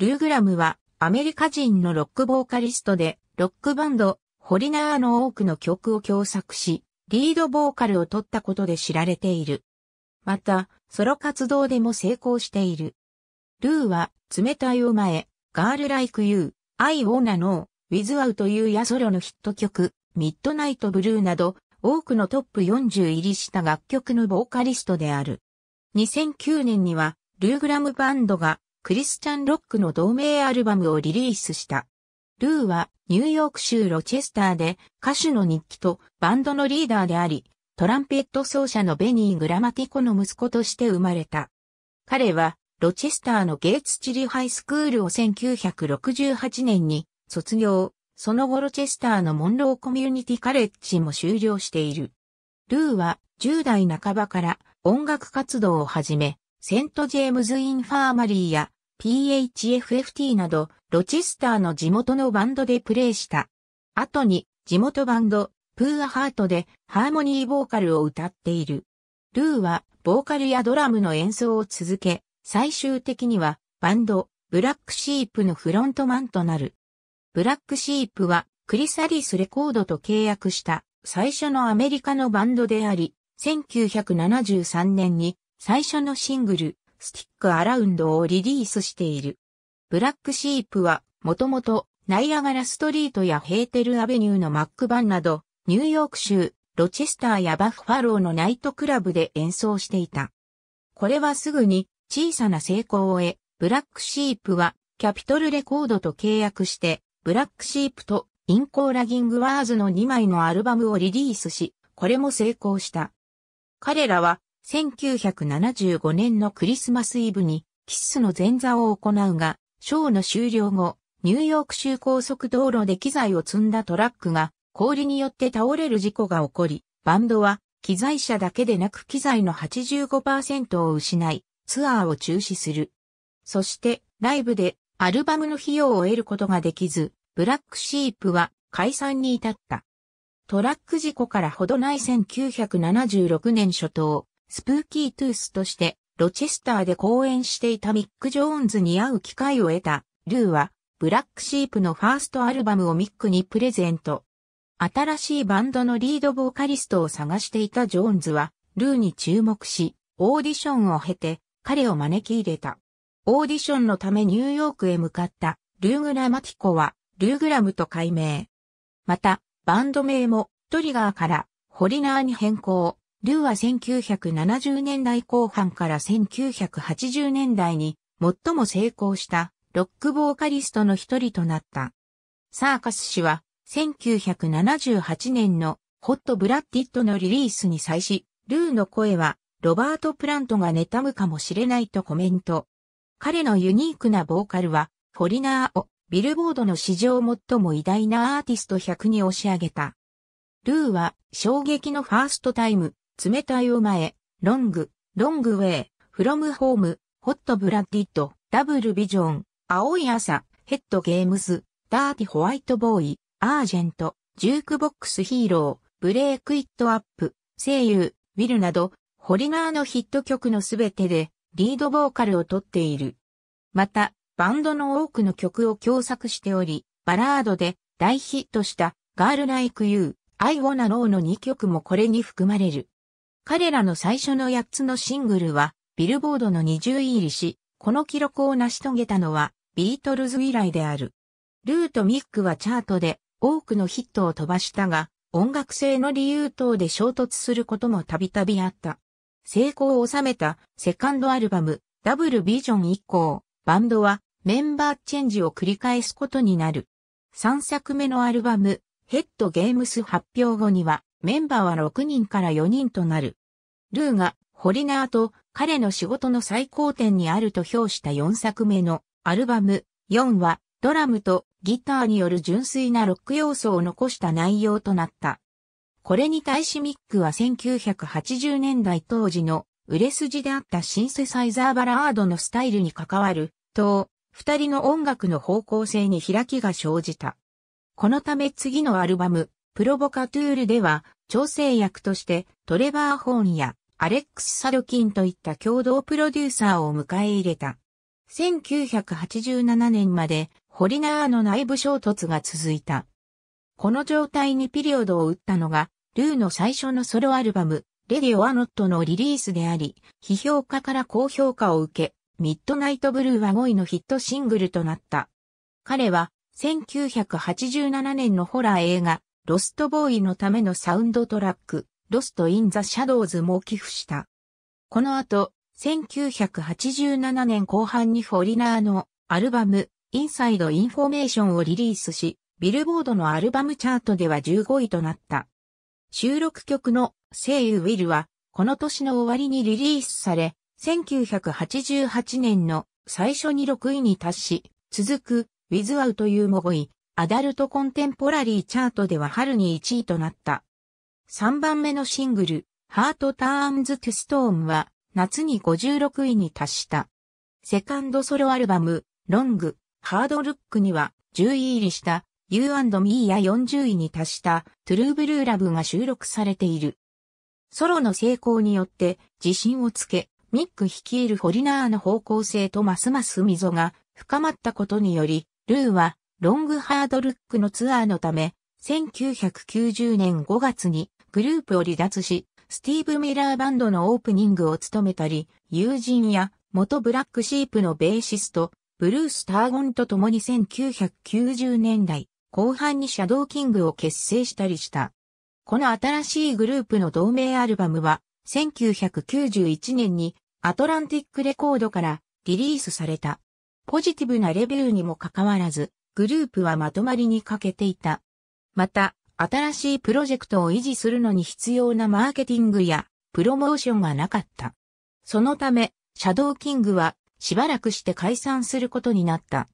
ルーグラムはアメリカ人のロックボーカリストで、ロックバンド、ホリナーの多くの曲を共作し、リードボーカルを取ったことで知られている。また、ソロ活動でも成功している。ルーは、冷たいお前、ガールライクユー、I wanna know, ア i t h o u t というやソロのヒット曲、ミッドナイトブルーなど、多くのトップ40入りした楽曲のボーカリストである。2009年には、ルーグラムバンドがクリスチャン・ロックの同名アルバムをリリースした。ルーはニューヨーク州ロチェスターで歌手の日記とバンドのリーダーであり、トランペット奏者のベニー・グラマティコの息子として生まれた。彼はロチェスターのゲイツチリハイスクールを1968年に卒業、その後ロチェスターのモンローコミュニティカレッジも終了している。ルーは10代半ばから音楽活動を始め、セントジェームズ・インファーマリーや PHFFT など、ロチスターの地元のバンドでプレーした。後に、地元バンド、プーアハートでハーモニーボーカルを歌っている。ルーは、ボーカルやドラムの演奏を続け、最終的には、バンド、ブラックシープのフロントマンとなる。ブラックシープは、クリサリスレコードと契約した、最初のアメリカのバンドであり、1973年に最初のシングル、スティックアラウンドをリリースしている。ブラックシープは、もともと、ナイアガラストリートやヘーテルアベニューのマックバンなど、ニューヨーク州、ロチェスターやバッファローのナイトクラブで演奏していた。これはすぐに小さな成功を得、ブラックシープはキャピトルレコードと契約して、ブラックシープとインコーラギングワーズの2枚のアルバムをリリースし、これも成功した。彼らは1975年のクリスマスイブにキッスの前座を行うが、ショーの終了後、ニューヨーク州高速道路で機材を積んだトラックが氷によって倒れる事故が起こり、バンドは機材車だけでなく機材の85%を失い、ツアーを中止する。そして、ライブでアルバムの費用を得ることができず、ブラックシープは解散に至った。トラック事故からほどない1976年初頭、スプーキートゥースとして、ロチェスターで公演していたミック・ジョーンズに会う機会を得た、ルーは、ブラックシープのファーストアルバムをミックにプレゼント。新しいバンドのリードボーカリストを探していたジョーンズは、ルーに注目し、オーディションを経て、彼を招き入れた。オーディションのためニューヨークへ向かった、ルーグラ・マティコは、ルーグラムと改名。また、バンド名も、トリガーから、ホリナーに変更。ルーは1970年代後半から1980年代に最も成功したロックボーカリストの一人となった。サーカス氏は1978年のホットブラッディットのリリースに際し、ルーの声はロバート・プラントが妬むかもしれないとコメント。彼のユニークなボーカルは、フォリナーをビルボードの史上最も偉大なアーティスト100に押し上げた。ルーは衝撃のファーストタイム冷たいお前、ロング、ロングウェイ、フロムホーム、ホットブラッディット、ダブルビジョン、青い朝、ヘッドゲームズ、ダーティホワイトボーイ、アージェント、ジュークボックスヒーロー、ブレイクイットアップ、声優、ウィルなど、ホリガーのヒット曲のすべてで、リードボーカルをとっている。また、バンドの多くの曲を共作しており、バラードで大ヒットした、ガールライクユー、アイ・ウォナ・ローの2曲もこれに含まれる。彼らの最初の8つのシングルは、ビルボードの20位入りし、この記録を成し遂げたのは、ビートルズ以来である。ルーとミックはチャートで多くのヒットを飛ばしたが、音楽性の理由等で衝突することもたびたびあった。成功を収めたセカンドアルバム、ダブルビジョン以降、バンドはメンバーチェンジを繰り返すことになる。3作目のアルバム、ヘッドゲームス発表後には、メンバーは6人から4人となる。ルーが、ホリナーと彼の仕事の最高点にあると評した4作目のアルバム4はドラムとギターによる純粋なロック要素を残した内容となった。これに対しミックは1980年代当時の売れ筋であったシンセサイザーバラードのスタイルに関わると、二人の音楽の方向性に開きが生じた。このため次のアルバム、プロボカトゥールでは、調整役としてトレバー・ホーンやアレックス・サドキンといった共同プロデューサーを迎え入れた。1987年までホリナーの内部衝突が続いた。この状態にピリオドを打ったのが、ルーの最初のソロアルバム、レディオ・アノットのリリースであり、批評家から高評価を受け、ミッドナイト・ブルーは5位のヒットシングルとなった。彼は、1987年のホラー映画、ロストボーイのためのサウンドトラック、ロスト・イン・ザ・シャドウズも寄付した。この後、1987年後半にフォリナーのアルバム、インサイド・インフォメーションをリリースし、ビルボードのアルバムチャートでは15位となった。収録曲の声優ウィルは、この年の終わりにリリースされ、1988年の最初に6位に達し、続く、ウィズアウというも5位、アダルトコンテンポラリーチャートでは春に1位となった。3番目のシングル、ハートターンズトゥストーンは、夏に56位に達した。セカンドソロアルバム、ロング、ハードルックには、10位入りした、You&Me や40位に達した、トゥルーブルーラブが収録されている。ソロの成功によって、自信をつけ、ミック率いるホリナーの方向性とますます溝が深まったことにより、ルーは、ロングハードルックのツアーのため、1990年5月にグループを離脱し、スティーブ・ミラーバンドのオープニングを務めたり、友人や元ブラックシープのベーシスト、ブルース・ターゴンと共に1990年代後半にシャドーキングを結成したりした。この新しいグループの同名アルバムは、1991年にアトランティックレコードからリリースされた。ポジティブなレビューにもかかわらず、グループはまとまりに欠けていた。また、新しいプロジェクトを維持するのに必要なマーケティングやプロモーションはなかった。そのため、シャドーキングはしばらくして解散することになった。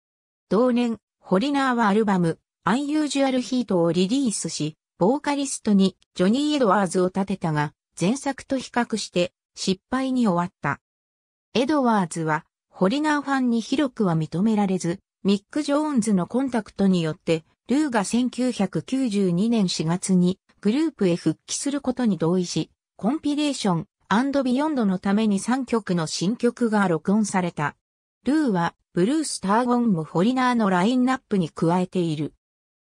同年、ホリナーはアルバム、アンユージュアルヒートをリリースし、ボーカリストにジョニー・エドワーズを立てたが、前作と比較して失敗に終わった。エドワーズは、ホリナーファンに広くは認められず、ミック・ジョーンズのコンタクトによって、ルーが1992年4月にグループへ復帰することに同意し、コンピレーションビヨンドのために3曲の新曲が録音された。ルーは、ブルース・ターゴンム・フォリナーのラインナップに加えている。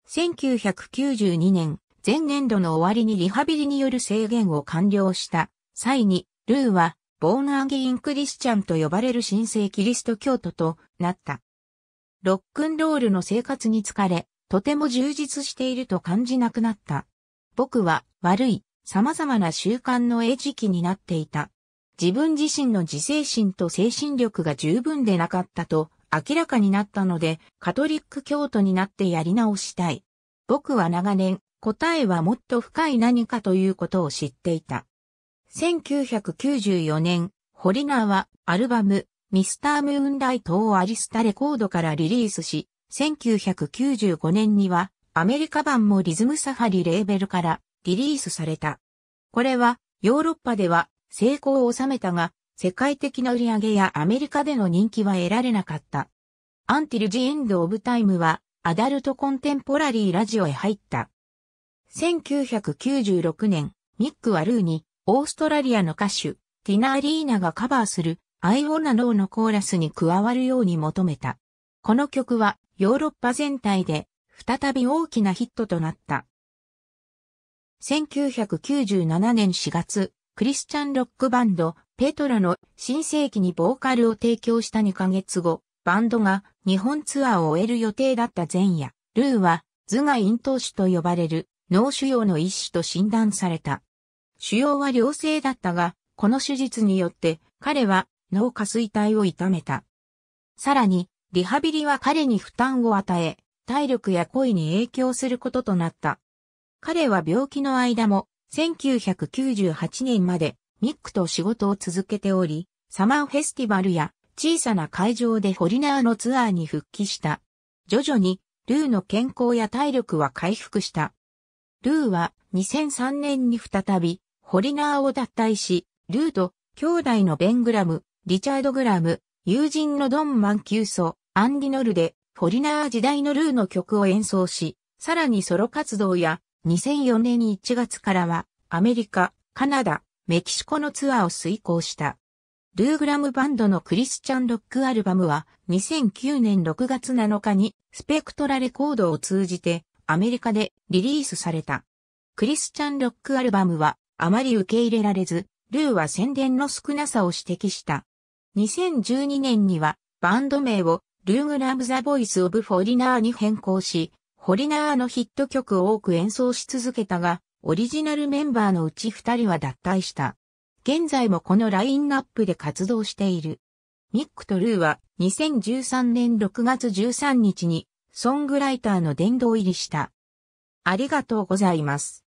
1992年、前年度の終わりにリハビリによる制限を完了した際に、ルーは、ボーナーギン・クリスチャンと呼ばれる神聖キリスト教徒となった。ロックンロールの生活に疲れ、とても充実していると感じなくなった。僕は悪い、様々な習慣の餌食になっていた。自分自身の自制心と精神力が十分でなかったと明らかになったので、カトリック教徒になってやり直したい。僕は長年、答えはもっと深い何かということを知っていた。1994年、ホリナーはアルバム、ミスタームーンライトをアリスタレコードからリリースし、1995年にはアメリカ版もリズムサファリレーベルからリリースされた。これはヨーロッパでは成功を収めたが、世界的な売り上げやアメリカでの人気は得られなかった。アンティル・ジ・エンド・オブ・タイムはアダルト・コンテンポラリー・ラジオへ入った。1996年、ミック・ワルーにオーストラリアの歌手、ティナ・アリーナがカバーするアイオナローのコーラスに加わるように求めた。この曲はヨーロッパ全体で再び大きなヒットとなった。1997年4月、クリスチャンロックバンド、ペトラの新世紀にボーカルを提供した2ヶ月後、バンドが日本ツアーを終える予定だった前夜、ルーは頭蓋咽頭腫と呼ばれる脳腫瘍の一種と診断された。腫瘍は良性だったが、この手術によって彼は脳下垂体を痛めた。さらに、リハビリは彼に負担を与え、体力や恋に影響することとなった。彼は病気の間も、1998年までミックと仕事を続けており、サマーフェスティバルや小さな会場でホリナーのツアーに復帰した。徐々に、ルーの健康や体力は回復した。ルーは2003年に再び、ホリナーを脱退し、ルーと兄弟のベングラム、リチャード・グラム、友人のドン・マンキューソ、アンディ・ノルデ、フォリナー時代のルーの曲を演奏し、さらにソロ活動や2004年1月からはアメリカ、カナダ、メキシコのツアーを遂行した。ルーグラムバンドのクリスチャンロックアルバムは2009年6月7日にスペクトラレコードを通じてアメリカでリリースされた。クリスチャンロックアルバムはあまり受け入れられず、ルーは宣伝の少なさを指摘した。2012年にはバンド名をルーグラムザボイスオブフォリナーに変更し、フォリナーのヒット曲を多く演奏し続けたが、オリジナルメンバーのうち二人は脱退した。現在もこのラインナップで活動している。ミックとルーは2013年6月13日にソングライターの殿堂入りした。ありがとうございます。